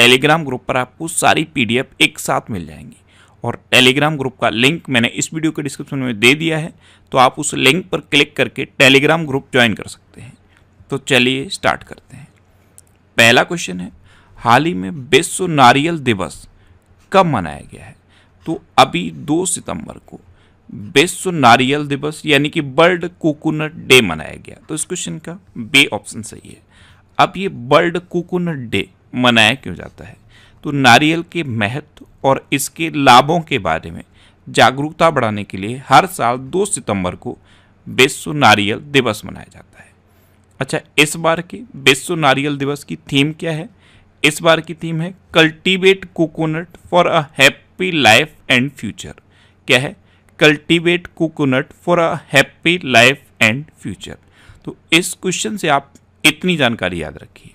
Telegram group पर आपको सारी पीडीएफ एक साथ मिल जाएंगी और टेलीग्राम ग्रुप का लिंक मैंने इस वीडियो के डिस्क्रिप्शन में दे दिया है तो आप उस लिंक पर क्लिक करके टेलीग्राम ग्रुप ज्वाइन कर सकते हैं तो चलिए स्टार्ट करते हैं पहला क्वेश्चन है हाल ही में विश्व नारियल दिवस कब मनाया गया है तो अभी दो सितंबर को विश्व नारियल दिवस यानी कि वर्ल्ड कोकोनट डे मनाया गया तो इस क्वेश्चन का बे ऑप्शन सही है अब ये वर्ल्ड कोकोनट डे मनाया क्यों जाता है तो नारियल के महत्व और इसके लाभों के बारे में जागरूकता बढ़ाने के लिए हर साल 2 सितंबर को विश्व नारियल दिवस मनाया जाता है अच्छा इस बार के विश्व नारियल दिवस की थीम क्या है इस बार की थीम है cultivate coconut for a happy life and future क्या है cultivate coconut for a happy life and future तो इस क्वेश्चन से आप इतनी जानकारी याद रखिए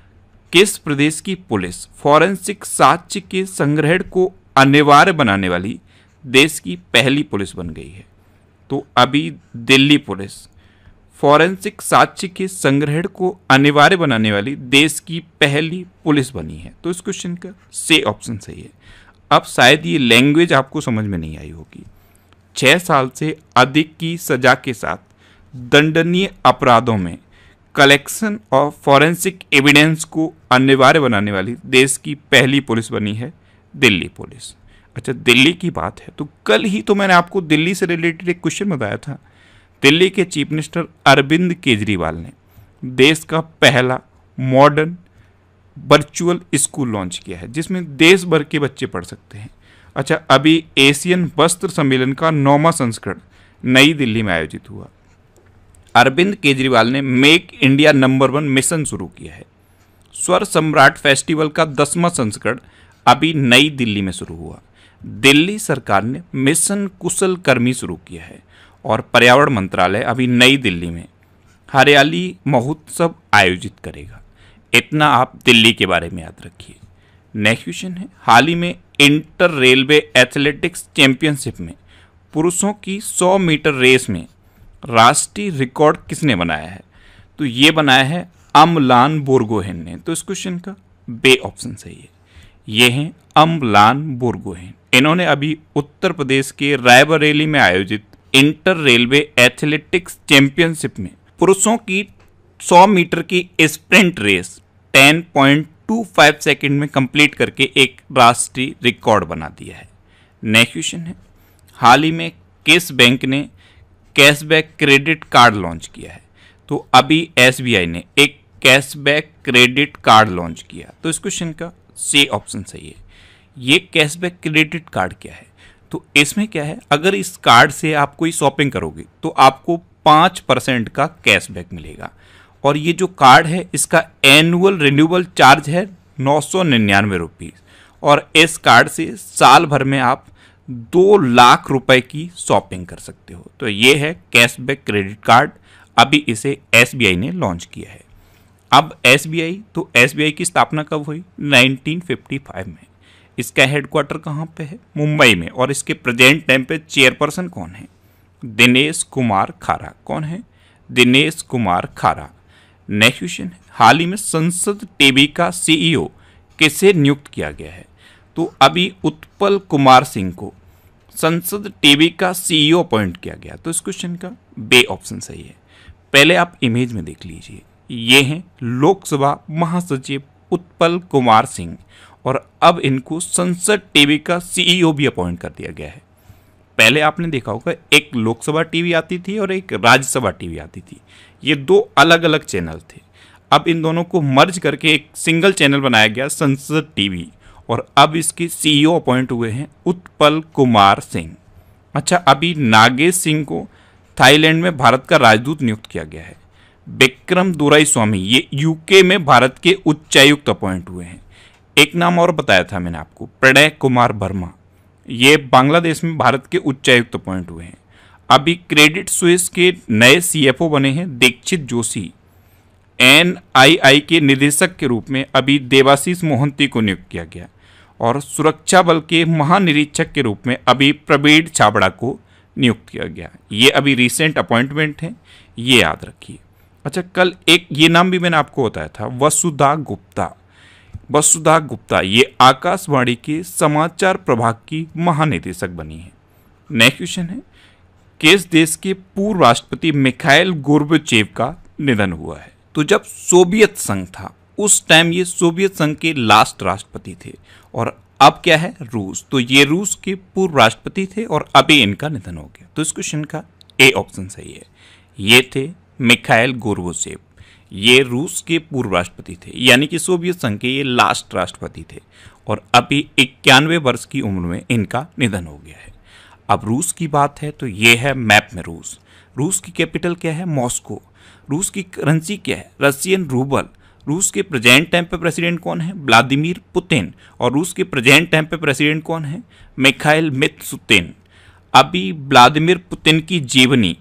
किस प्रदेश की पुलिस फॉरेंसिक साक्ष्य के संग्रहण को अनिवार्य बनाने वाली देश की पहली पुलिस बन गई है तो अभी दिल्ली पुलिस फॉरेंसिक साक्ष्य के संग्रहण को अनिवार्य बनाने वाली देश की पहली पुलिस बनी है तो इस क्वेश्चन का से ऑप्शन सही है अब शायद ये लैंग्वेज आपको समझ में नहीं आई होगी छः साल से अधिक की सजा के साथ दंडनीय अपराधों में कलेक्शन ऑफ फॉरेंसिक एविडेंस को अनिवार्य बनाने वाली देश की पहली पुलिस बनी है दिल्ली पुलिस अच्छा दिल्ली की बात है तो कल ही तो मैंने आपको दिल्ली से रिलेटेड एक क्वेश्चन बताया था दिल्ली के चीफ मिनिस्टर अरविंद केजरीवाल ने देश का पहला मॉडर्न वर्चुअल स्कूल लॉन्च किया है जिसमें देश भर के बच्चे पढ़ सकते हैं अच्छा अभी एशियन वस्त्र सम्मेलन का नौवा संस्करण नई दिल्ली में आयोजित हुआ अरविंद केजरीवाल ने make India number one mission शुरू किया है स्वर सम्राट फेस्टिवल का दसवां संस्करण अभी नई दिल्ली में शुरू हुआ दिल्ली सरकार ने मिशन कुशल कर्मी शुरू किया है और पर्यावरण मंत्रालय अभी नई दिल्ली में हरियाली महोत्सव आयोजित करेगा इतना आप दिल्ली के बारे में याद रखिए नेक्स्ट क्वेश्चन है हाल ही में इंटर रेलवे एथलेटिक्स चैंपियनशिप में पुरुषों की 100 मीटर रेस में राष्ट्रीय रिकॉर्ड किसने बनाया है तो ये बनाया है अमलान बोरगोहेन ने तो इस क्वेश्चन का बे ऑप्शन सही है ये हैं अमलान बोरगोहेन इन्होंने अभी उत्तर प्रदेश के रायबरेली में आयोजित इंटर रेलवे एथलेटिक्स चैंपियनशिप में पुरुषों की 100 मीटर की स्प्रिंट रेस 10.25 सेकंड में कंप्लीट करके एक राष्ट्रीय रिकॉर्ड बना दिया है नेक्स्ट क्वेश्चन है हाल ही में किस बैंक ने कैशबैक क्रेडिट कार्ड लॉन्च किया है तो अभी एस ने एक कैशबैक क्रेडिट कार्ड लॉन्च किया तो इस क्वेश्चन का से ऑप्शन सही है ये कैशबैक क्रेडिट कार्ड क्या है तो इसमें क्या है अगर इस कार्ड से आप कोई शॉपिंग करोगे तो आपको पाँच परसेंट का कैशबैक मिलेगा और ये जो कार्ड है इसका एनुअल रिन्यूअल चार्ज है नौ सौ निन्यानवे रुपीज़ और इस कार्ड से साल भर में आप दो लाख रुपए की शॉपिंग कर सकते हो तो ये है कैशबैक क्रेडिट कार्ड अभी इसे एस ने लॉन्च किया है अब एस तो एस की स्थापना कब हुई 1955 में इसका हेडक्वार्टर कहाँ पे है मुंबई में और इसके प्रेजेंट टाइम पे चेयरपर्सन कौन है दिनेश कुमार खारा कौन है दिनेश कुमार खारा नेक्स्ट क्वेश्चन हाल ही में संसद टीवी का सीईओ e किसे नियुक्त किया गया है तो अभी उत्पल कुमार सिंह को संसद टीवी का सीईओ अपॉइंट e किया गया तो इस क्वेश्चन का बे ऑप्शन सही है पहले आप इमेज में देख लीजिए ये हैं लोकसभा महासचिव उत्पल कुमार सिंह और अब इनको संसद टीवी का सीईओ e भी अपॉइंट कर दिया गया है पहले आपने देखा होगा एक लोकसभा टीवी आती थी और एक राज्यसभा टीवी आती थी ये दो अलग अलग चैनल थे अब इन दोनों को मर्ज करके एक सिंगल चैनल बनाया गया संसद टीवी और अब इसके सीईओ अपॉइंट e हुए हैं उत्पल कुमार सिंह अच्छा अभी नागेश सिंह को थाईलैंड में भारत का राजदूत नियुक्त किया गया है विक्रम दुराई स्वामी ये यूके में भारत के उच्चायुक्त अपॉइंट हुए हैं एक नाम और बताया था मैंने आपको प्रणय कुमार वर्मा ये बांग्लादेश में भारत के उच्चायुक्त अपॉइंट हुए हैं अभी क्रेडिट स्विस के नए सीएफओ बने हैं दीक्षित जोशी एनआईआई के निदेशक के रूप में अभी देवाशीष मोहंती को नियुक्त किया गया और सुरक्षा बल के महानिरीक्षक के रूप में अभी प्रवीण छाबड़ा को नियुक्त किया गया ये अभी रिसेंट अपॉइंटमेंट हैं ये याद रखिए अच्छा कल एक ये नाम भी मैंने आपको बताया था वसुधा गुप्ता वसुधा गुप्ता ये आकाशवाणी के समाचार प्रभाग की महानिदेशक बनी है नेक्स्ट क्वेश्चन है किस देश के पूर्व राष्ट्रपति मिखाइल गोर्बचेव का निधन हुआ है तो जब सोवियत संघ था उस टाइम ये सोवियत संघ के लास्ट राष्ट्रपति थे और अब क्या है रूस तो ये रूस के पूर्व राष्ट्रपति थे और अभी इनका निधन हो गया तो इस क्वेश्चन का ए ऑप्शन सही है ये थे मिखाइल गोरवोसेव ये रूस के पूर्व राष्ट्रपति थे यानी कि सोवियत संघ के ये लास्ट राष्ट्रपति थे और अभी इक्यानवे वर्ष की उम्र में इनका निधन हो गया है अब रूस की बात है तो ये है मैप में रूस रूस की कैपिटल क्या है मॉस्को रूस की करेंसी क्या है रशियन रूबल रूस के प्रेजेंट टाइम पे प्रेसिडेंट कौन है व्लादिमीर पुतिन और रूस के प्रेजेंट टाइम पे प्रेसिडेंट कौन है मिखाइल मित्सुतिन अभी व्लादिमीर पुतिन की जीवनी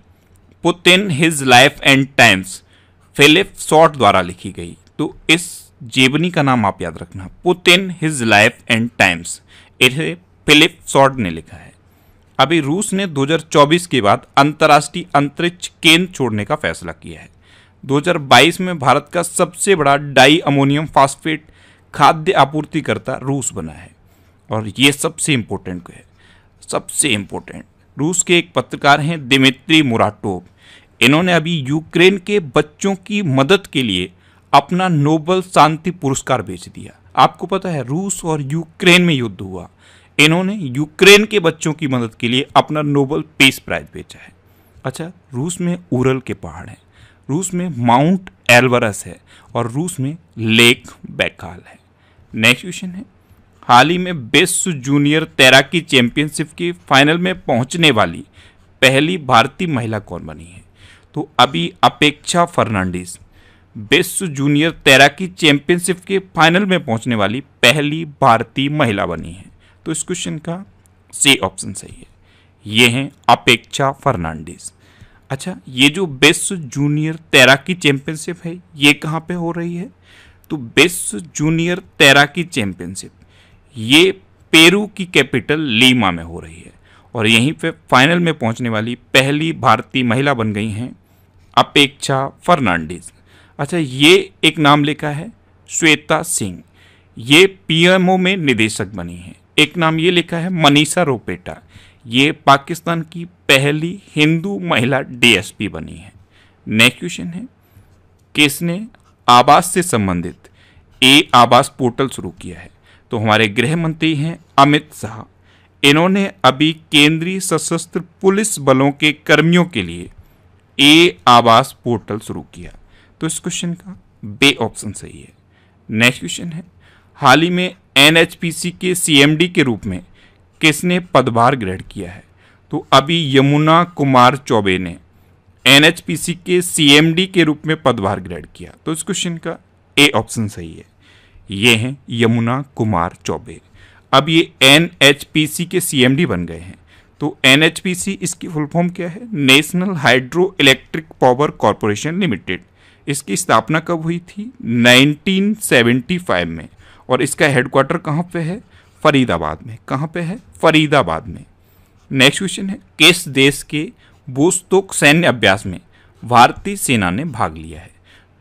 Putin his life and times Philip Short द्वारा लिखी गई तो इस जीवनी का नाम आप याद रखना Putin his life and times इसे फिलिप शॉर्ट ने लिखा है अभी रूस ने 2024 के बाद अंतर्राष्ट्रीय अंतरिक्ष केंद्र छोड़ने का फैसला किया है 2022 में भारत का सबसे बड़ा डाई अमोनियम फास्फेट खाद्य आपूर्तिकर्ता रूस बना है और ये सबसे इम्पोर्टेंट है सबसे इम्पोर्टेंट रूस के एक पत्रकार हैं दिमित्री मुराटोव इन्होंने अभी यूक्रेन के बच्चों की मदद के लिए अपना नोबल शांति पुरस्कार बेच दिया आपको पता है रूस और यूक्रेन में युद्ध हुआ इन्होंने यूक्रेन के बच्चों की मदद के लिए अपना नोबल पीस प्राइज बेचा है अच्छा रूस में उरल के पहाड़ हैं रूस में माउंट एल्वरस है और रूस में लेक बैकाल है नेक्स्ट क्वेश्चन है हाल ही में विश्व जूनियर तैराकी चैंपियनशिप के फाइनल में पहुंचने वाली पहली भारतीय महिला कौन बनी है तो अभी अपेक्षा फर्नांडिस विश्व जूनियर तैराकी चैंपियनशिप के फाइनल में पहुंचने वाली पहली भारतीय महिला बनी है तो इस क्वेश्चन का सी ऑप्शन सही है ये हैं अपेक्षा फर्नांडिस अच्छा ये जो बेस्ट जूनियर तैराकी चैंपियनशिप है ये कहाँ पे हो रही है तो बेस्ट जूनियर तैराकी चैंपियनशिप ये पेरू की कैपिटल लीमा में हो रही है और यहीं पे फाइनल में पहुंचने वाली पहली भारतीय महिला बन गई हैं अपेक्षा फर्नांडिस अच्छा ये एक नाम लिखा है श्वेता सिंह ये पीएमओ में निदेशक बनी हैं एक नाम ये लिखा है मनीषा रोपेटा ये पाकिस्तान की पहली हिंदू महिला डीएसपी बनी है नेक्स्ट क्वेश्चन है किसने आवास से संबंधित ए आवास पोर्टल शुरू किया है तो हमारे गृह मंत्री हैं अमित शाह इन्होंने अभी केंद्रीय सशस्त्र पुलिस बलों के कर्मियों के लिए ए आवास पोर्टल शुरू किया तो इस क्वेश्चन का बे ऑप्शन सही है नेक्स्ट क्वेश्चन है हाल ही में एनएचपीसी के सीएमडी के रूप में किसने पदभार ग्रहण किया है तो अभी यमुना कुमार चौबे ने एनएचपीसी के सीएमडी के रूप में पदभार ग्रहण किया तो इस क्वेश्चन का ए ऑप्शन सही है ये हैं यमुना कुमार चौबे अब ये एनएचपीसी के सीएमडी बन गए हैं तो एनएचपीसी इसकी फुल फॉर्म क्या है national hydroelectric power corporation limited इसकी स्थापना कब हुई थी 1975 में और इसका हेडक्वार्टर कहाँ पे है फरीदाबाद में कहाँ पे है फरीदाबाद में नेक्स्ट क्वेश्चन है किस देश के बोस्तोक सैन्य अभ्यास में भारतीय सेना ने भाग लिया है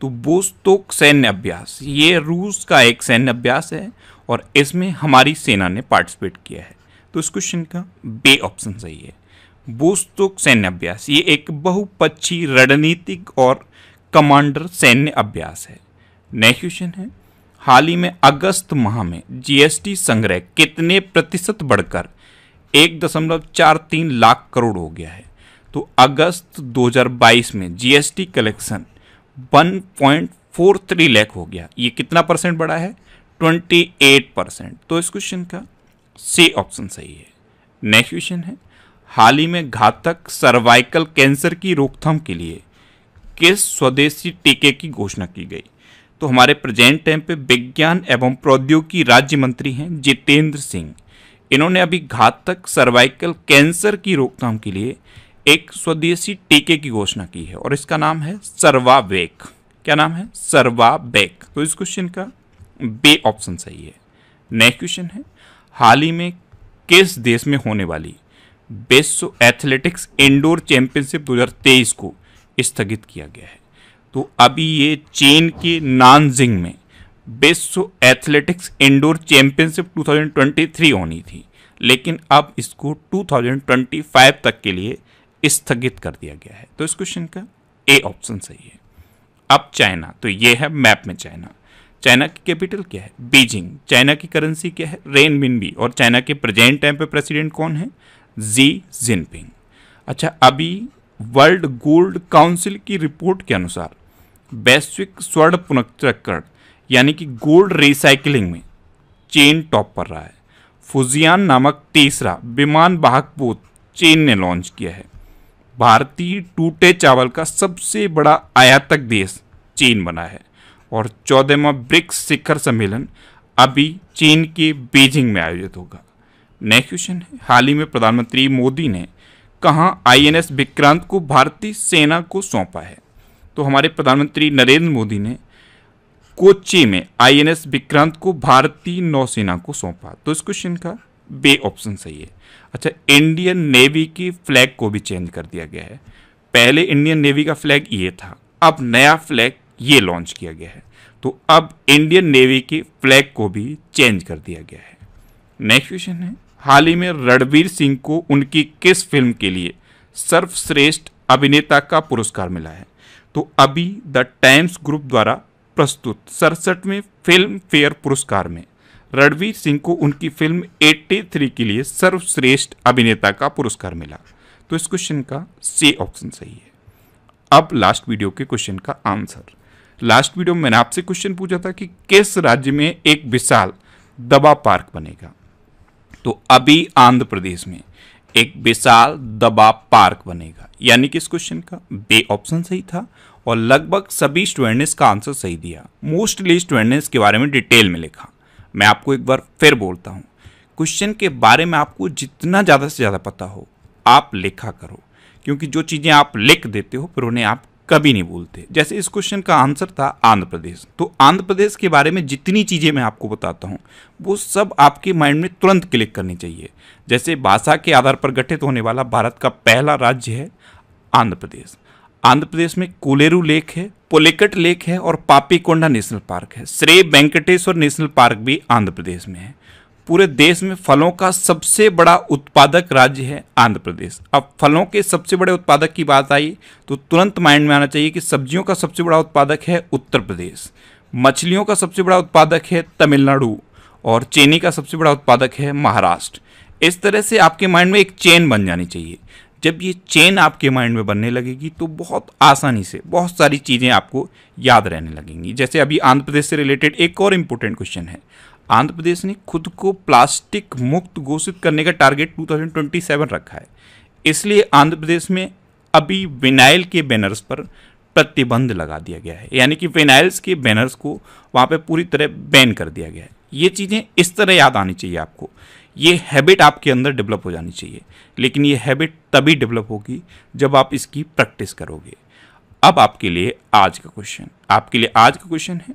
तो बोस्तोक सैन्य अभ्यास ये रूस का एक सैन्य अभ्यास है और इसमें हमारी सेना ने पार्टिसिपेट किया है तो इस क्वेश्चन का बे ऑप्शन सही है बोस्तोक सैन्य अभ्यास ये एक बहुपक्षी रणनीतिक और कमांडर सैन्य अभ्यास है नेक्स्ट क्वेश्चन है हाल ही में अगस्त माह में जीएसटी संग्रह कितने प्रतिशत बढ़कर एक दशमलव चार तीन लाख करोड़ हो गया है तो अगस्त 2022 में जीएसटी कलेक्शन 1.43 लाख हो गया ये कितना परसेंट बढ़ा है 28 परसेंट तो इस क्वेश्चन का सी ऑप्शन सही है नेक्स्ट क्वेश्चन है हाल ही में घातक सर्वाइकल कैंसर की रोकथाम के लिए किस स्वदेशी टीके की घोषणा की गई तो हमारे प्रेजेंट टाइम पे विज्ञान एवं प्रौद्योगिकी राज्य मंत्री हैं जितेंद्र सिंह इन्होंने अभी घातक सर्वाइकल कैंसर की रोकथाम के लिए एक स्वदेशी टीके की घोषणा की है और इसका नाम है सर्वावेक क्या नाम है सर्वावेक तो इस क्वेश्चन का बे ऑप्शन सही है नेक्स्ट क्वेश्चन है हाल ही में किस देश में होने वाली विश्व एथलेटिक्स इंडोर चैंपियनशिप 2023 को स्थगित किया गया है तो अभी ये चीन के नानजिंग में विश्व एथलेटिक्स इंडोर चैंपियनशिप 2023 होनी थी लेकिन अब इसको 2025 तक के लिए स्थगित कर दिया गया है तो इस क्वेश्चन का ए ऑप्शन सही है अब चाइना तो ये है मैप में चाइना चाइना की कैपिटल क्या है बीजिंग चाइना की करेंसी क्या है रेन बी और चाइना के प्रेजेंट टाइम पे प्रेसिडेंट कौन है जी जिनपिंग अच्छा अभी वर्ल्ड गोल्ड काउंसिल की रिपोर्ट के अनुसार वैश्विक स्वर्ण पुनचक्रण यानी कि गोल्ड रिसाइकिलिंग में चीन टॉप पर रहा है फुजियान नामक तीसरा विमान वाहक पोत चीन ने लॉन्च किया है भारतीय टूटे चावल का सबसे बड़ा आयातक देश चीन बना है और चौदहवा ब्रिक्स शिखर सम्मेलन अभी चीन के बीजिंग में आयोजित होगा नेक्स्ट क्वेश्चन है हाल ही में प्रधानमंत्री मोदी ने कहा आईएनएस विक्रांत को भारतीय सेना को सौंपा है तो हमारे प्रधानमंत्री नरेंद्र मोदी ने कोची में आईएनएस विक्रांत को भारतीय नौसेना को सौंपा तो इस क्वेश्चन का बे ऑप्शन सही है अच्छा इंडियन नेवी की फ्लैग को भी चेंज कर दिया गया है पहले इंडियन नेवी का फ्लैग ये था अब नया फ्लैग ये लॉन्च किया गया है तो अब इंडियन नेवी के फ्लैग को भी चेंज कर दिया गया है नेक्स्ट क्वेश्चन है हाल ही में रणवीर सिंह को उनकी किस फिल्म के लिए सर्वश्रेष्ठ अभिनेता का पुरस्कार मिला है तो अभी द टाइम्स ग्रुप द्वारा प्रस्तुत सड़सठवें फिल्म फेयर पुरस्कार में रणवीर सिंह को उनकी फिल्म 83 के लिए सर्वश्रेष्ठ अभिनेता का पुरस्कार मिला तो इस क्वेश्चन का सी ऑप्शन सही है अब लास्ट वीडियो के क्वेश्चन का आंसर लास्ट वीडियो में मैंने आपसे क्वेश्चन पूछा था कि किस राज्य में एक विशाल दबा पार्क बनेगा तो अभी आंध्र प्रदेश में एक विशाल दबाव पार्क बनेगा यानी कि इस क्वेश्चन का बे ऑप्शन सही था और लगभग सभी स्टूडेंट ने इसका आंसर सही दिया मोस्टली स्टूडेंट ने इसके बारे में डिटेल में लिखा मैं आपको एक बार फिर बोलता हूँ क्वेश्चन के बारे में आपको जितना ज़्यादा से ज़्यादा पता हो आप लिखा करो क्योंकि जो चीज़ें आप लिख देते हो फिर उन्हें आप कभी नहीं भूलते जैसे इस क्वेश्चन का आंसर था आंध्र प्रदेश तो आंध्र प्रदेश के बारे में जितनी चीज़ें मैं आपको बताता हूँ वो सब आपके माइंड में तुरंत क्लिक करनी चाहिए जैसे भाषा के आधार पर गठित होने वाला भारत का पहला राज्य है आंध्र प्रदेश आंध्र प्रदेश में कोलेरू लेक है पोलेकट लेक है और पापीकोंडा नेशनल पार्क है श्रे वेंकटेश्वर नेशनल पार्क भी आंध्र प्रदेश में है पूरे देश में फलों का सबसे बड़ा उत्पादक राज्य है आंध्र प्रदेश अब फलों के सबसे बड़े उत्पादक की बात आई तो तुरंत माइंड में आना चाहिए कि सब्जियों का सबसे बड़ा उत्पादक है उत्तर प्रदेश मछलियों का सबसे बड़ा उत्पादक है तमिलनाडु और चीनी का सबसे बड़ा उत्पादक है महाराष्ट्र इस तरह से आपके माइंड में एक चेन बन जानी चाहिए जब ये चेन आपके माइंड में बनने लगेगी तो बहुत आसानी से बहुत सारी चीज़ें आपको याद रहने लगेंगी जैसे अभी आंध्र प्रदेश से रिलेटेड एक और इम्पोर्टेंट क्वेश्चन है आंध्र प्रदेश ने खुद को प्लास्टिक मुक्त घोषित करने का टारगेट 2027 रखा है इसलिए आंध्र प्रदेश में अभी विनाइल के बैनर्स पर प्रतिबंध लगा दिया गया है यानी कि विनाइल्स के बैनर्स को वहाँ पे पूरी तरह बैन कर दिया गया है ये चीज़ें इस तरह याद आनी चाहिए आपको ये हैबिट आपके अंदर डेवलप हो जानी चाहिए लेकिन ये हैबिट तभी डेवलप होगी जब आप इसकी प्रैक्टिस करोगे अब आपके लिए आज का क्वेश्चन आपके लिए आज का क्वेश्चन है